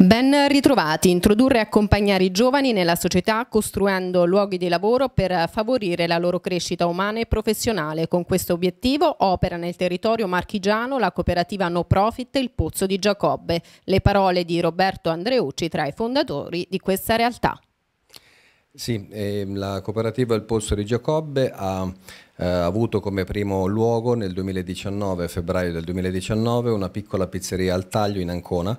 Ben ritrovati, introdurre e accompagnare i giovani nella società costruendo luoghi di lavoro per favorire la loro crescita umana e professionale. Con questo obiettivo opera nel territorio marchigiano la cooperativa no profit Il Pozzo di Giacobbe. Le parole di Roberto Andreucci tra i fondatori di questa realtà. Sì, eh, la cooperativa Il Pozzo di Giacobbe ha eh, avuto come primo luogo nel 2019, febbraio del 2019, una piccola pizzeria al taglio in Ancona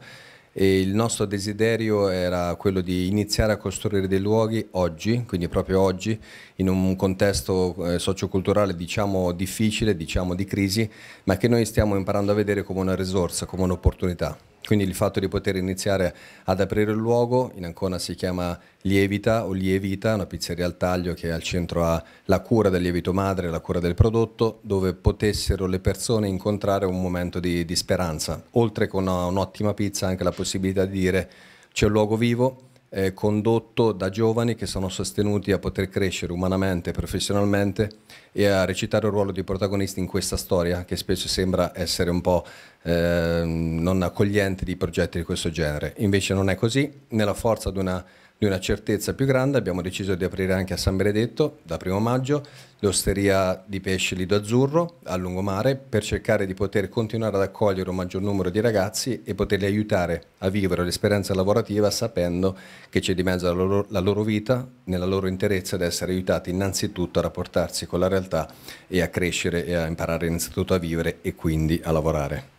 e il nostro desiderio era quello di iniziare a costruire dei luoghi oggi, quindi proprio oggi, in un contesto eh, socioculturale diciamo difficile, diciamo di crisi, ma che noi stiamo imparando a vedere come una risorsa, come un'opportunità. Quindi il fatto di poter iniziare ad aprire il luogo, in Ancona si chiama Lievita o Lievita, una pizzeria al taglio che al centro ha la cura del lievito madre, la cura del prodotto, dove potessero le persone incontrare un momento di, di speranza. Oltre con un'ottima pizza anche la possibilità di dire c'è un luogo vivo, eh, condotto da giovani che sono sostenuti a poter crescere umanamente, professionalmente e a recitare un ruolo di protagonisti in questa storia che spesso sembra essere un po' eh, non accogliente di progetti di questo genere. Invece non è così, nella forza di una di una certezza più grande abbiamo deciso di aprire anche a San Benedetto da primo maggio l'osteria di pesce Lido Azzurro a lungomare per cercare di poter continuare ad accogliere un maggior numero di ragazzi e poterli aiutare a vivere l'esperienza lavorativa sapendo che c'è di mezzo la loro, la loro vita nella loro interezza ad essere aiutati innanzitutto a rapportarsi con la realtà e a crescere e a imparare innanzitutto a vivere e quindi a lavorare.